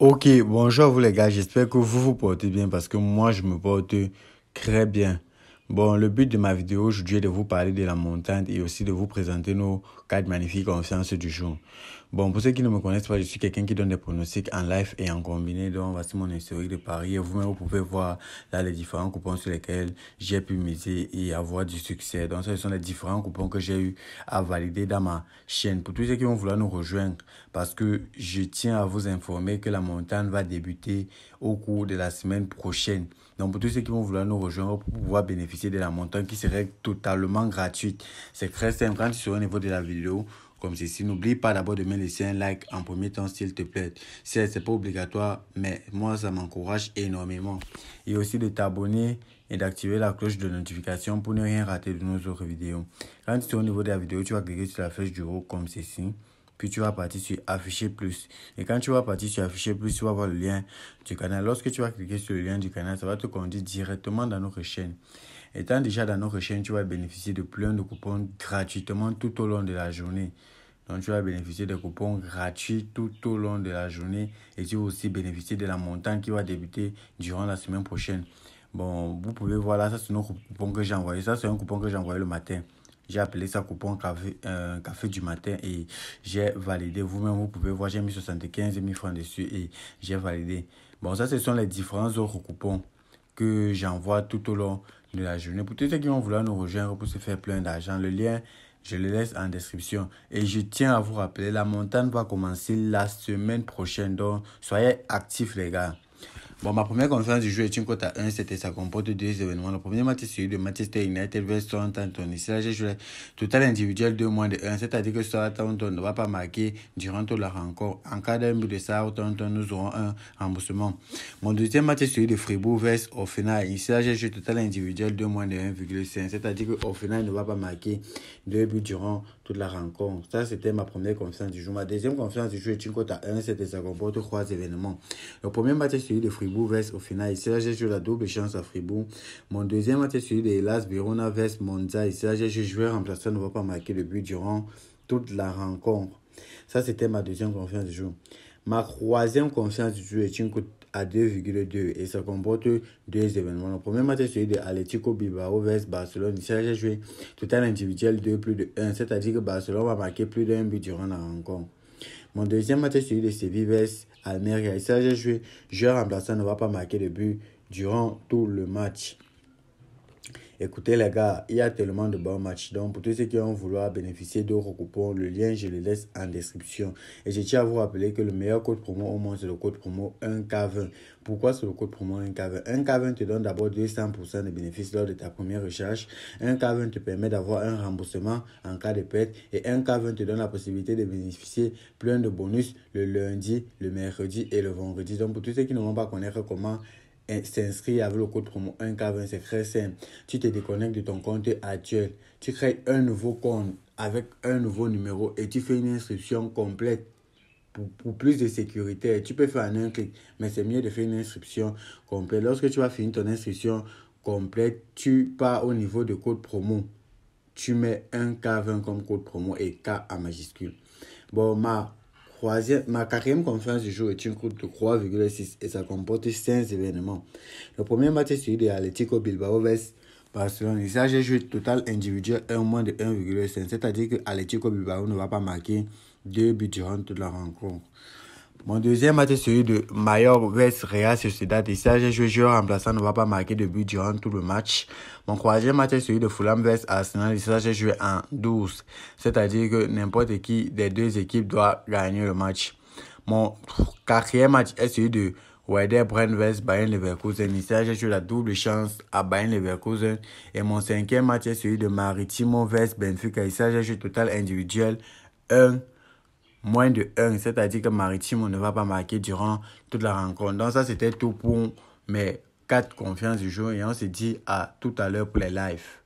Ok, bonjour vous les gars, j'espère que vous vous portez bien parce que moi je me porte très bien. Bon, le but de ma vidéo aujourd'hui est de vous parler de la montagne et aussi de vous présenter nos quatre magnifiques confiances du jour. Bon, pour ceux qui ne me connaissent pas, je suis quelqu'un qui donne des pronostics en live et en combiné. Donc, voici mon historique de paris. Et vous-même, vous pouvez voir là les différents coupons sur lesquels j'ai pu miser et avoir du succès. Donc, ce sont les différents coupons que j'ai eu à valider dans ma chaîne. Pour tous ceux qui vont vouloir nous rejoindre, parce que je tiens à vous informer que la montagne va débuter au cours de la semaine prochaine. Donc, pour tous ceux qui vont vouloir nous rejoindre pour pouvoir bénéficier de la montagne qui serait totalement gratuite, c'est très simple. Quand tu au niveau de la vidéo, comme ceci. N'oublie pas d'abord de mettre laisser un like en premier temps, s'il te plaît. c'est pas obligatoire, mais moi, ça m'encourage énormément. Et aussi de t'abonner et d'activer la cloche de notification pour ne rien rater de nos autres vidéos. Quand tu es au niveau de la vidéo, tu vas cliquer sur la flèche du haut comme ceci. Puis tu vas partir sur afficher plus. Et quand tu vas partir sur afficher plus, tu vas voir le lien du canal. Lorsque tu vas cliquer sur le lien du canal, ça va te conduire directement dans notre chaîne. Étant déjà dans notre chaîne, tu vas bénéficier de plein de coupons gratuitement tout au long de la journée. Donc tu vas bénéficier de coupons gratuits tout au long de la journée et tu vas aussi bénéficier de la montagne qui va débuter durant la semaine prochaine. Bon, vous pouvez voir là, ça c'est un coupon que j'ai envoyé. Ça c'est un coupon que j'ai envoyé le matin. J'ai appelé ça coupon café, euh, café du matin et j'ai validé. Vous-même, vous pouvez voir, j'ai mis 75 000 francs dessus et j'ai validé. Bon, ça, ce sont les différents autres coupons que j'envoie tout au long de la journée. Pour tous ceux qui vont vouloir nous rejoindre pour se faire plein d'argent, le lien, je le laisse en description. Et je tiens à vous rappeler, la montagne va commencer la semaine prochaine. Donc, soyez actifs, les gars. Bon, ma première conférence du jeu est une cote à 1, c'était ça comporte deux événements. Le premier match est celui de Manchester United vs Southampton. Ici, là, j'ai joué total individuel de moins de 1, c'est-à-dire que Southampton ne va pas marquer durant toute la rencontre. En cas d'un but de Southampton, nous aurons un remboursement. Mon deuxième match est celui de Fribourg vs Offenheim. Ici, là, j'ai joué total individuel de moins de 1,5, c'est-à-dire que Offenheim ne va pas marquer deux buts durant toute la rencontre. Ça, c'était ma première conférence du jeu Ma deuxième conférence du jeu est une cote à 1, c'était ça comporte trois événements. Le premier match est celui de Fribourg Fribourg au final. c'est là, j'ai joué la double chance à Fribourg. Mon deuxième match est celui de Hélas Verona vs Monza. c'est là, j'ai joué remplaçant, ne va pas marquer de but durant toute la rencontre. Ça, c'était ma deuxième confiance du jour. Ma troisième confiance du jour est une cote à 2,2 et ça comporte deux événements. Le premier match est celui de Atletico Bilbao vs Barcelone. Ici, j'ai joué total individuel de plus de 1, c'est-à-dire que Barcelone va marquer plus d'un but durant la rencontre. Mon deuxième match est celui de Sevives. Almeria. et ça j'ai joué. Joueur remplaçant ne va pas marquer de but durant tout le match. Écoutez les gars, il y a tellement de bons matchs. Donc pour tous ceux qui vont vouloir bénéficier d'autres coupons, le lien je le laisse en description. Et je tiens à vous rappeler que le meilleur code promo au monde c'est le code promo 1K20. Pourquoi c'est le code promo 1K20 1K20 te donne d'abord 200% de bénéfices lors de ta première recherche. 1K20 te permet d'avoir un remboursement en cas de perte. Et 1K20 te donne la possibilité de bénéficier plein de bonus le lundi, le mercredi et le vendredi. Donc pour tous ceux qui ne vont pas connaître comment eh, s'inscrire avec le code promo 1K20, c'est très simple. Tu te déconnectes de ton compte actuel. Tu crées un nouveau compte avec un nouveau numéro et tu fais une inscription complète. Pour, pour plus de sécurité, tu peux faire en un clic, mais c'est mieux de faire une inscription complète. Lorsque tu vas fini ton inscription complète, tu pars au niveau de code promo. Tu mets 1K20 comme code promo et K en majuscule. Bon, ma ma quatrième conférence du jour est une courte de 3,6 et ça comporte 5 événements. Le premier match est celui de Atletico Bilbao vs Barcelone. ça s'agit jeu total individuel 1 moins de 1,5, c'est-à-dire que Atletico Bilbao ne va pas marquer deux buts durant toute la rencontre. Mon deuxième match est celui de Mayor vs Real Sociedad. Ici, j'ai joué joueur remplaçant, ne va pas marquer de but durant tout le match. Mon troisième match est celui de Fulham vs Arsenal. Ici, j'ai joué en 12. C'est-à-dire que n'importe qui des deux équipes doit gagner le match. Mon quatrième match est celui de Werder Bremen vs Bayern Leverkusen. Ici, j'ai joué la double chance à Bayern Leverkusen. Et mon cinquième match est celui de Maritimo vs Benfica. Ici, j'ai joué total individuel 1 moins de 1, c'est-à-dire que on ne va pas marquer durant toute la rencontre. Donc ça, c'était tout pour mes quatre confiances du jour et on se dit à tout à l'heure pour les lives.